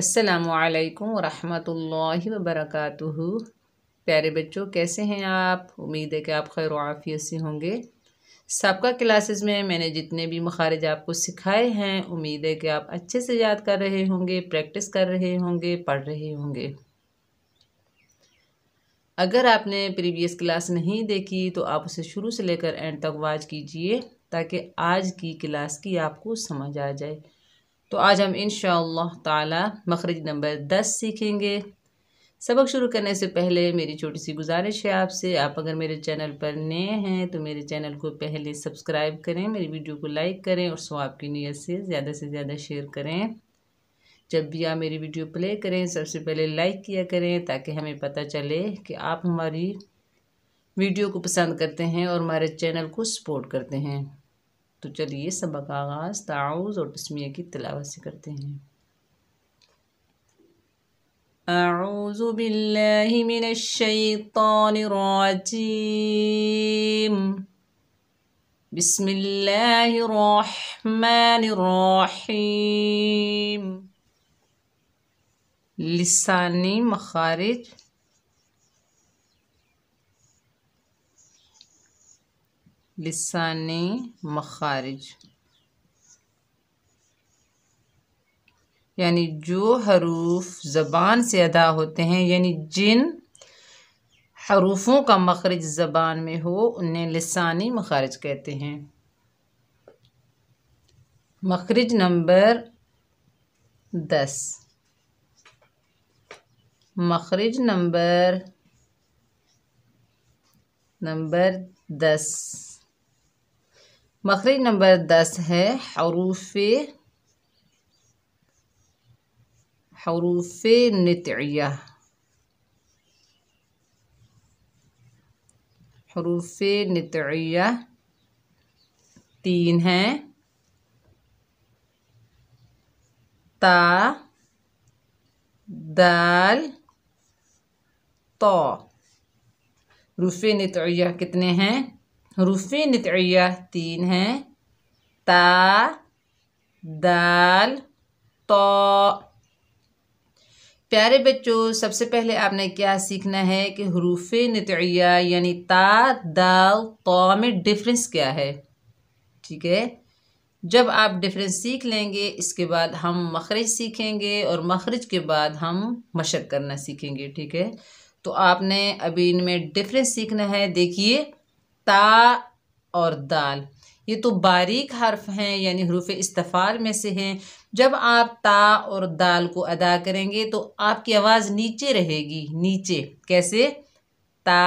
असलकम वरहमल वबरक प्यारे बच्चों कैसे हैं आप उम्मीद है कि आप खैर आफ़ियत से होंगे सबका क्लासेस में मैंने जितने भी मखारज आपको सिखाए हैं उम्मीद है कि आप अच्छे से याद कर रहे होंगे प्रैक्टिस कर रहे होंगे पढ़ रहे होंगे अगर आपने प्रीवियस क्लास नहीं देखी तो आप उसे शुरू से लेकर एंड तक वाच कीजिए ताकि आज की क्लास की आपको समझ आ जाए तो आज हम इन शाला मखरज नंबर दस सीखेंगे सबक शुरू करने से पहले मेरी छोटी सी गुजारिश है आपसे आप अगर मेरे चैनल पर नए हैं तो मेरे चैनल को पहले सब्सक्राइब करें मेरी वीडियो को लाइक करें और सो आपकी नीयत से ज़्यादा से ज़्यादा शेयर करें जब भी आप मेरी वीडियो प्ले करें सबसे पहले लाइक किया करें ताकि हमें पता चले कि आप हमारी वीडियो को पसंद करते हैं और हमारे चैनल को सपोर्ट करते हैं تو چلیے سبق آغاز تعوذ اور تسمیہ کی तलावत سے کرتے ہیں أعوذ بالله من الشيطان الرجيم بسم الله الرحمن الرحيم لساني مخارج लिसानी मखारज यानी जो हरूफ ज़बान से अदा होते हैं यानी जिन हरूफों का मखरज ज़बान में हो उन्हें लसानी मखारज कहते हैं मखरज नंबर दस मखरज नंबर नंबर दस مخرج نمبر دس ہے حروف حروف نتعیہ حروف نتعیہ تین ہیں تا دال تو حروف نتعیہ کتنے ہیں हरूफ नतिया तीन हैं ता दाल तो प्यारे बच्चों सबसे पहले आपने क्या सीखना है कि हरूफ नतिया यानी ता दाल तो में डिफरेंस क्या है ठीक है जब आप डिफरेंस सीख लेंगे इसके बाद हम मखरज सीखेंगे और मखरज के बाद हम मशक करना सीखेंगे ठीक है तो आपने अभी इनमें डिफरेंस सीखना है देखिए ता और दाल ये तो बारीक हर्फ हैं यानी हरूफ इस्तफ़ाल में से हैं जब आप ता और दाल को अदा करेंगे तो आपकी आवाज़ नीचे रहेगी नीचे कैसे ता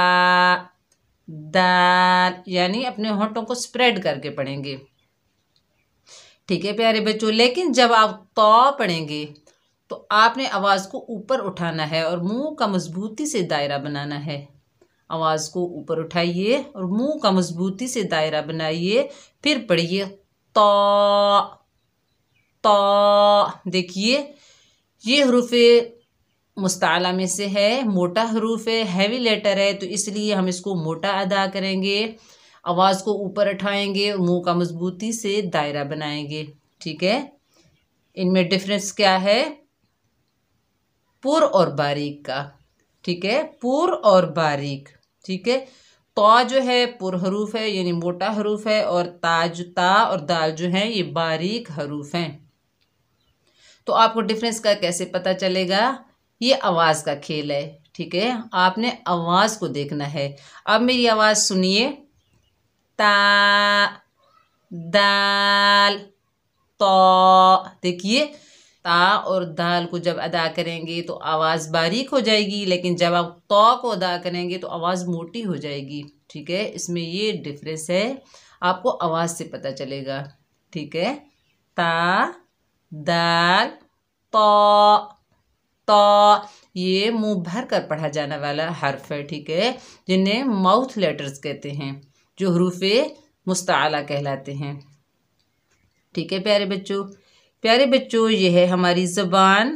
दाल यानी अपने होठों को स्प्रेड करके पढ़ेंगे ठीक है प्यारे बच्चों लेकिन जब आप तो पढ़ेंगे तो आपने आवाज़ को ऊपर उठाना है और मुंह का मजबूती से दायरा बनाना है आवाज़ को ऊपर उठाइए और मुंह का मजबूती से दायरा बनाइए फिर पढ़िए तो तो देखिए ये हरूफ मुस्ताला में से है मोटा हरूफ है हैवी लेटर है तो इसलिए हम इसको मोटा अदा करेंगे आवाज़ को ऊपर उठाएंगे और मुंह का मजबूती से दायरा बनाएंगे ठीक है इनमें डिफरेंस क्या है पुर और बारीक का ठीक है पुर और बारीक ठीक है तो जो है पुरहरूफ है यानी मोटा हरूफ है और ताज ता और दाल जो है ये बारीक हरूफ हैं तो आपको डिफरेंस का कैसे पता चलेगा ये आवाज़ का खेल है ठीक है आपने आवाज़ को देखना है अब मेरी आवाज़ सुनिए ता दाल तो देखिए ता और दाल को जब अदा करेंगे तो आवाज़ बारीक हो जाएगी लेकिन जब आप तो को अदा करेंगे तो आवाज़ मोटी हो जाएगी ठीक है इसमें ये डिफरेंस है आपको आवाज़ से पता चलेगा ठीक है ता दाल तो तो ये मुंह भर कर पढ़ा जाने वाला हर्फ है ठीक है जिन्हें माउथ लेटर्स कहते हैं जो हरूफ मुस्ताला कहलाते हैं ठीक है प्यारे बच्चों प्यारे बच्चों ये है हमारी ज़बान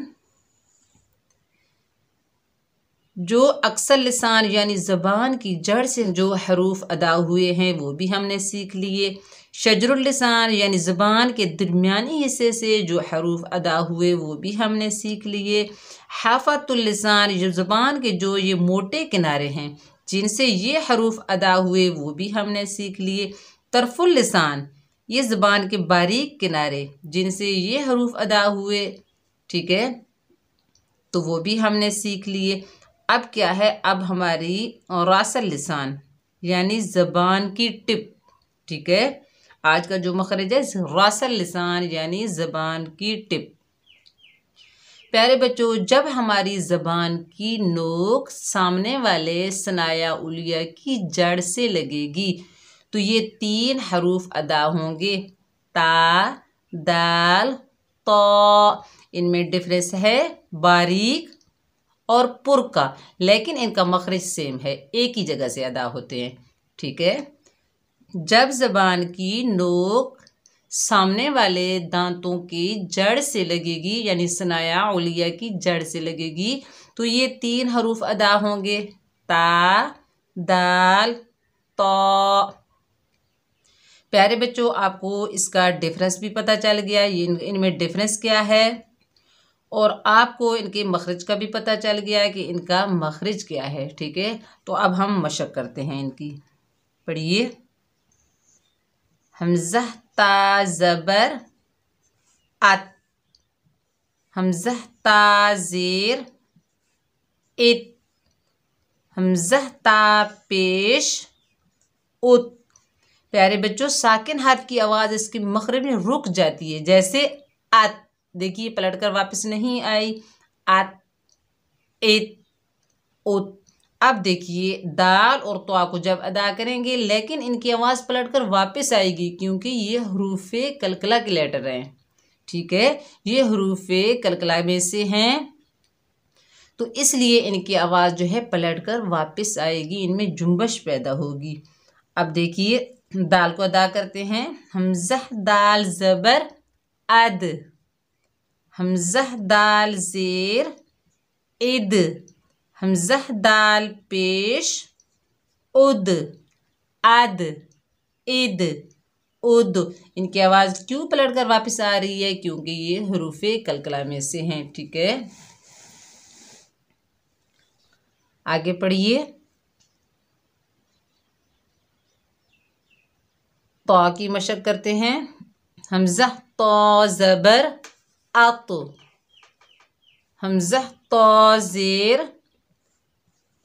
जो अक्सर लसान यानी ज़बान की जड़ से जो हरूफ अदा हुए हैं वो भी हमने सीख लिए शजरलसान यानी ज़बान के दरमियानी हिस्से से जो हरूफ अदा हुए वो भी हमने सीख लिए हाफतलसान जो ज़बान के जो ये मोटे किनारे हैं जिनसे ये हरूफ अदा हुए वो भी हमने सीख लिए तरफुलसान ये ज़बान के बारीक किनारे जिनसे ये हरूफ अदा हुए ठीक है तो वो भी हमने सीख लिए अब क्या है अब हमारी रासल लिसान यानी ज़बान की टिप ठीक है आज का जो मखरज है रासल लिसान यानी ज़बान की टिप प्यारे बच्चों जब हमारी ज़बान की नोक सामने वाले सनाया उलिया की जड़ से लगेगी तो ये तीन हरूफ अदा होंगे ता दाल तो इनमें डिफरेंस है बारीक और पुर का लेकिन इनका मखरज सेम है एक ही जगह से अदा होते हैं ठीक है जब जबान की नोक सामने वाले दांतों की जड़ से लगेगी यानी सनाया उलिया की जड़ से लगेगी तो ये तीन हरूफ अदा होंगे ता दाल तो प्यारे बच्चों आपको इसका डिफरेंस भी पता चल गया ये इन, इनमें डिफरेंस क्या है और आपको इनके मखरज का भी पता चल गया कि इनका मखरज क्या है ठीक है तो अब हम मशक करते हैं इनकी पढ़िए हमजह ता ज़बर आत हमजह ता इत हमजह ता पेश उत प्यारे बच्चों साकिन हर्फ की आवाज़ इसके मगरब में रुक जाती है जैसे आत देखिए पलट कर वापस नहीं आई आत एत ओत अब देखिए दाल और तो को जब अदा करेंगे लेकिन इनकी आवाज़ पलट कर वापस आएगी क्योंकि ये हरूफ कलकला के लेटर हैं ठीक है ये हरूफ कलकला में से हैं तो इसलिए इनकी आवाज़ जो है पलट कर वापस आएगी इनमें जुम्बश पैदा होगी अब देखिए दाल को अदा करते हैं हमजह दाल ज़बर अद हमजह दाल ज़ेर इद हमजह दाल पेश उद अद इद उद इनकी आवाज़ क्यों पलट कर वापस आ रही है क्योंकि ये हरूफ कलकला में से हैं ठीक है आगे पढ़िए तो की मशक करते हैं हमजह तो ज़बर अत हमजह तो ज़ेर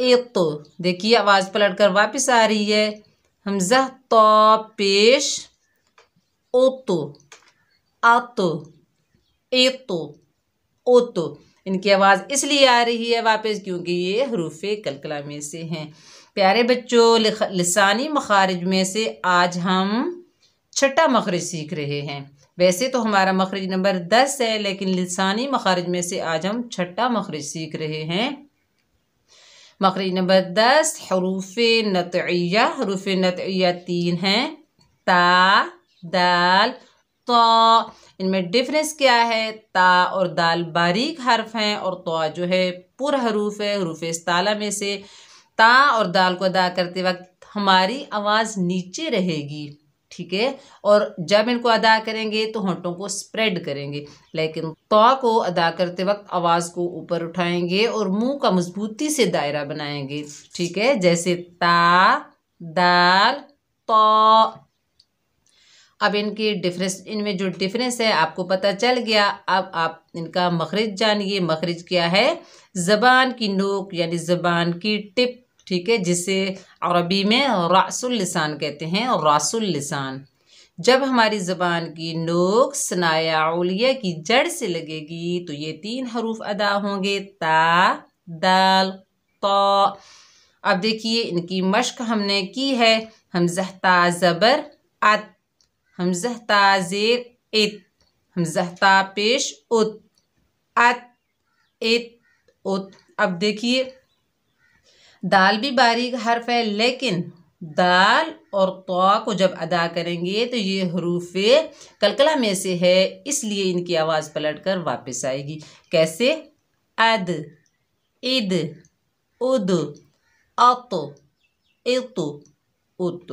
एतो देखिए आवाज़ पलट कर वापस आ रही है हमजह तो पेश ओतो आतो एतो ओतो इनकी आवाज़ इसलिए आ रही है वापस क्योंकि ये हरूफ कलकला में से हैं प्यारे बच्चों लसानी मखारज में से आज हम छठा मखरज सीख रहे हैं वैसे तो हमारा मखरज नंबर दस है लेकिन लसानी मखारज में से आज हम छठा मखरज सीख रहे हैं मखरज नंबर दस हरूफ नतिया हरूफ नतिया तीन हैं ता दाल तो इनमें डिफरेंस क्या है ता और दाल बारीक हर्फ हैं और तो जो है पुर हरूफ है हरूफ ताला में से ता और दाल को अदा करते वक्त हमारी आवाज़ नीचे रहेगी ठीक है और जब इनको अदा करेंगे तो होंठों को स्प्रेड करेंगे लेकिन तो को अदा करते वक्त आवाज़ को ऊपर उठाएंगे और मुंह का मजबूती से दायरा बनाएंगे ठीक है जैसे ता दाल तो अब इनकी डिफरेंस इनमें जो डिफरेंस है आपको पता चल गया अब आप इनका मखरज जानिए मखरज क्या है ज़बान की नोक यानी ज़बान की टिप ठीक है जिसे अरबी में रसुल लिसान कहते हैं रसुल लिसान जब हमारी ज़बान की नोक सनाया की जड़ से लगेगी तो ये तीन हरूफ अदा होंगे ता दाल तो अब देखिए इनकी मश्क हमने की है हम जहता ज़बर अत हमजह ताजीर इत हमजह ता उत अत इत उत अब देखिए दाल भी बारीक हर्फ है लेकिन दाल और तो को जब अदा करेंगे तो ये हरूफ कलकला में से है इसलिए इनकी आवाज़ पलट कर वापस आएगी कैसे अद इद उद अत इत उत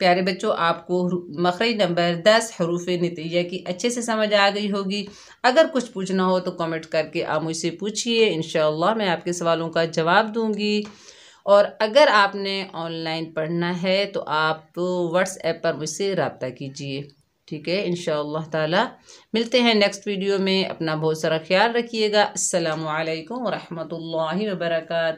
प्यारे बच्चों आपको मखरज नंबर दस हरूफ नतीजा की अच्छे से समझ आ गई होगी अगर कुछ पूछना हो तो कमेंट करके आप मुझसे पूछिए इन मैं आपके सवालों का जवाब दूँगी और अगर आपने ऑनलाइन पढ़ना है तो आप व्हाट्सएप पर मुझसे रबता कीजिए ठीक है इन ताला मिलते हैं नेक्स्ट वीडियो में अपना बहुत सारा ख्याल रखिएगा असलकम वरहमल वर्का